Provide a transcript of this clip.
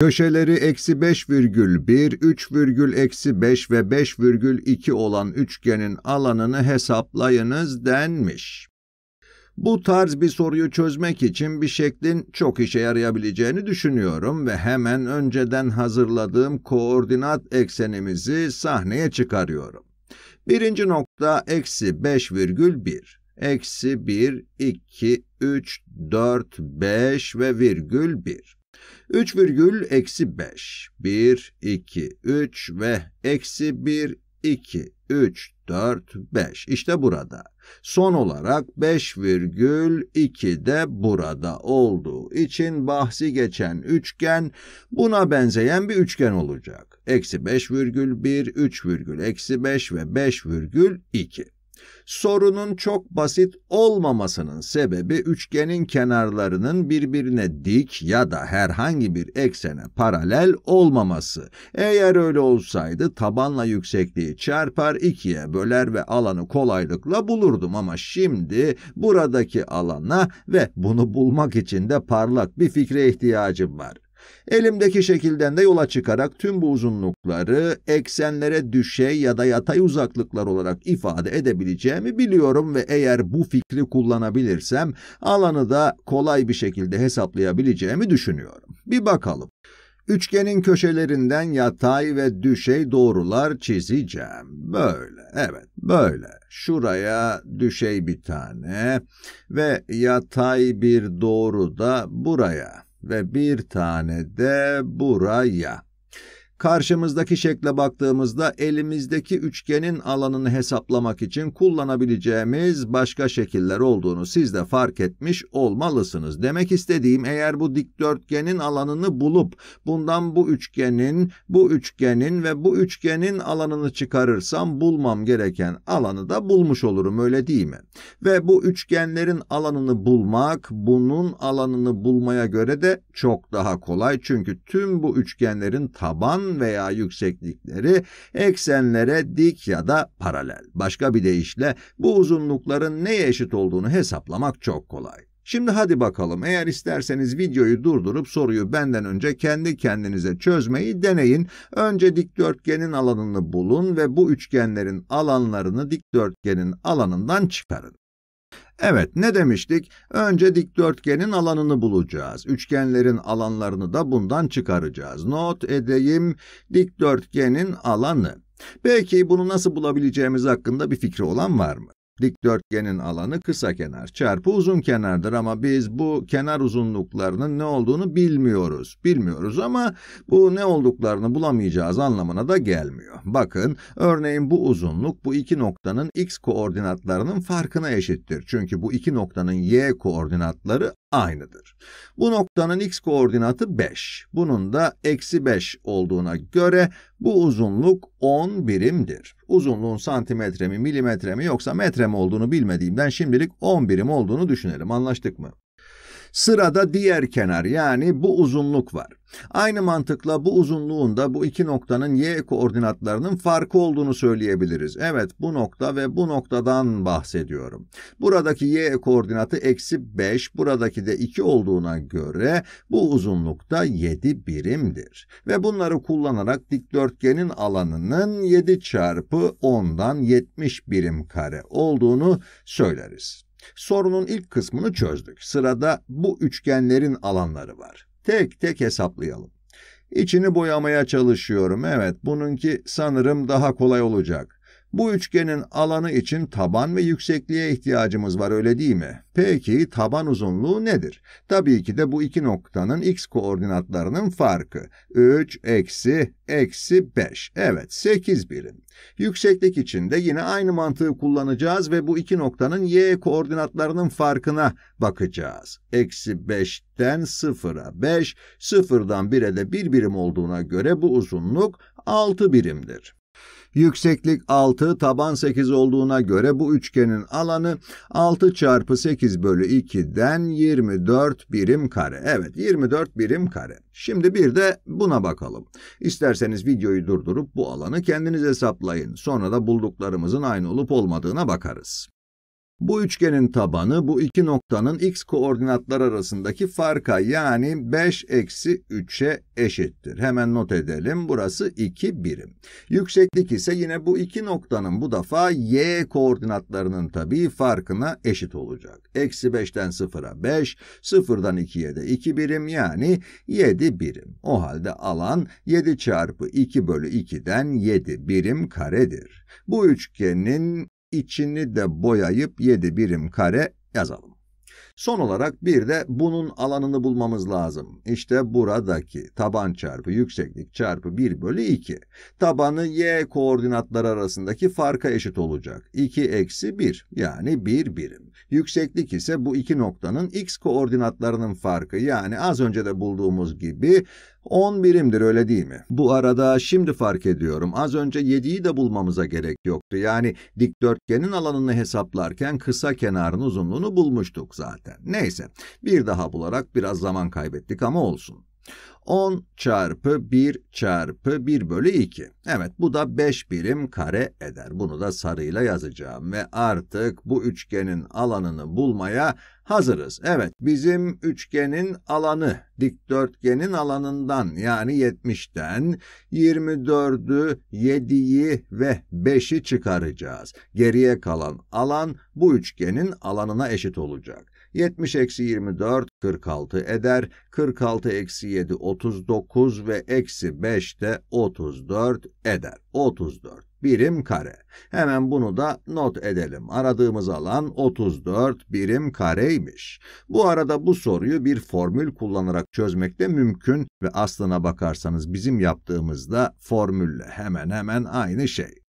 Köşeleri eksi 5 virgül 1, 3 virgül eksi 5 ve 5 virgül 2 olan üçgenin alanını hesaplayınız denmiş. Bu tarz bir soruyu çözmek için bir şeklin çok işe yarayabileceğini düşünüyorum ve hemen önceden hazırladığım koordinat eksenimizi sahneye çıkarıyorum. Birinci nokta eksi 5 virgül 1, eksi 1, 2, 3, 4, 5 ve virgül 1. 3 virgül eksi 5, 1, 2, 3 ve eksi 1, 2, 3, 4, 5. İşte burada. Son olarak 5 virgül 2 de burada olduğu için bahsi geçen üçgen buna benzeyen bir üçgen olacak. Eksi 5 virgül 1, 3 virgül eksi 5 ve 5 virgül 2. Sorunun çok basit olmamasının sebebi üçgenin kenarlarının birbirine dik ya da herhangi bir eksene paralel olmaması. Eğer öyle olsaydı tabanla yüksekliği çarpar ikiye böler ve alanı kolaylıkla bulurdum ama şimdi buradaki alana ve bunu bulmak için de parlak bir fikre ihtiyacım var. Elimdeki şekilden de yola çıkarak tüm bu uzunlukları eksenlere düşey ya da yatay uzaklıklar olarak ifade edebileceğimi biliyorum ve eğer bu fikri kullanabilirsem alanı da kolay bir şekilde hesaplayabileceğimi düşünüyorum. Bir bakalım. Üçgenin köşelerinden yatay ve düşey doğrular çizeceğim. Böyle, evet, böyle. Şuraya düşey bir tane ve yatay bir doğru da buraya ve bir tane de buraya. Karşımızdaki şekle baktığımızda elimizdeki üçgenin alanını hesaplamak için kullanabileceğimiz başka şekiller olduğunu siz de fark etmiş olmalısınız. Demek istediğim eğer bu dikdörtgenin alanını bulup bundan bu üçgenin, bu üçgenin ve bu üçgenin alanını çıkarırsam bulmam gereken alanı da bulmuş olurum öyle değil mi? Ve bu üçgenlerin alanını bulmak bunun alanını bulmaya göre de çok daha kolay çünkü tüm bu üçgenlerin taban veya yükseklikleri eksenlere dik ya da paralel. Başka bir deyişle bu uzunlukların neye eşit olduğunu hesaplamak çok kolay. Şimdi hadi bakalım eğer isterseniz videoyu durdurup soruyu benden önce kendi kendinize çözmeyi deneyin. Önce dikdörtgenin alanını bulun ve bu üçgenlerin alanlarını dikdörtgenin alanından çıkarın. Evet, ne demiştik? Önce dikdörtgenin alanını bulacağız. Üçgenlerin alanlarını da bundan çıkaracağız. Not edeyim, dikdörtgenin alanı. Peki bunu nasıl bulabileceğimiz hakkında bir fikri olan var mı? Dikdörtgenin alanı kısa kenar çarpı uzun kenardır ama biz bu kenar uzunluklarının ne olduğunu bilmiyoruz. Bilmiyoruz ama bu ne olduklarını bulamayacağız anlamına da gelmiyor. Bakın, örneğin bu uzunluk bu iki noktanın x koordinatlarının farkına eşittir. Çünkü bu iki noktanın y koordinatları aynıdır. Bu noktanın x koordinatı 5. Bunun da eksi 5 olduğuna göre bu uzunluk 10 birimdir. Uzunluğun santimetre mi, milimetre mi yoksa metre mi olduğunu bilmediğimden şimdilik 10 birim olduğunu düşünelim. Anlaştık mı? Sırada diğer kenar yani bu uzunluk var. Aynı mantıkla bu uzunluğun da bu iki noktanın y koordinatlarının farkı olduğunu söyleyebiliriz. Evet bu nokta ve bu noktadan bahsediyorum. Buradaki y koordinatı eksi 5, buradaki de 2 olduğuna göre bu uzunlukta 7 birimdir. Ve bunları kullanarak dikdörtgenin alanının 7 çarpı 10'dan 70 birim kare olduğunu söyleriz. Sorunun ilk kısmını çözdük. Sırada bu üçgenlerin alanları var. Tek tek hesaplayalım. İçini boyamaya çalışıyorum. Evet, bununki sanırım daha kolay olacak. Bu üçgenin alanı için taban ve yüksekliğe ihtiyacımız var öyle değil mi? Peki taban uzunluğu nedir? Tabii ki de bu iki noktanın x koordinatlarının farkı. 3 eksi eksi 5. Evet 8 birim. Yükseklik için de yine aynı mantığı kullanacağız ve bu iki noktanın y koordinatlarının farkına bakacağız. Eksi 5'ten 0'a 5, 0'dan 1'e de 1 birim olduğuna göre bu uzunluk 6 birimdir. Yükseklik 6, taban 8 olduğuna göre bu üçgenin alanı 6 çarpı 8 bölü 2'den 24 birim kare. Evet 24 birim kare. Şimdi bir de buna bakalım. İsterseniz videoyu durdurup bu alanı kendiniz hesaplayın. Sonra da bulduklarımızın aynı olup olmadığına bakarız. Bu üçgenin tabanı bu iki noktanın x koordinatlar arasındaki farka yani 5 eksi 3'e eşittir. Hemen not edelim. Burası 2 birim. Yükseklik ise yine bu iki noktanın bu defa y koordinatlarının tabii farkına eşit olacak. Eksi 5'ten 0'a 5, 0'dan 2'ye de 2 birim yani 7 birim. O halde alan 7 çarpı 2 bölü 2'den 7 birim karedir. Bu üçgenin içini de boyayıp 7 birim kare yazalım. Son olarak bir de bunun alanını bulmamız lazım. İşte buradaki taban çarpı yükseklik çarpı 1 bölü 2. Tabanı y koordinatları arasındaki farka eşit olacak. 2 eksi 1 yani 1 birim. Yükseklik ise bu iki noktanın x koordinatlarının farkı yani az önce de bulduğumuz gibi 10 birimdir öyle değil mi? Bu arada şimdi fark ediyorum az önce 7'yi de bulmamıza gerek yoktu. Yani dikdörtgenin alanını hesaplarken kısa kenarın uzunluğunu bulmuştuk zaten. Neyse bir daha bularak biraz zaman kaybettik ama olsun. 10 çarpı 1 çarpı 1 bölü 2. Evet bu da 5 birim kare eder. Bunu da sarıyla yazacağım ve artık bu üçgenin alanını bulmaya hazırız. Evet bizim üçgenin alanı dikdörtgenin alanından yani 70'ten 24'ü, 7'yi ve 5'i çıkaracağız. Geriye kalan alan bu üçgenin alanına eşit olacak. 70 eksi 24 46 eder. 46 eksi 7 39 ve eksi 5 de 34 eder. 34 birim kare. Hemen bunu da not edelim. Aradığımız alan 34 birim kareymiş. Bu arada bu soruyu bir formül kullanarak çözmek de mümkün ve aslına bakarsanız bizim yaptığımızda formülle hemen hemen aynı şey.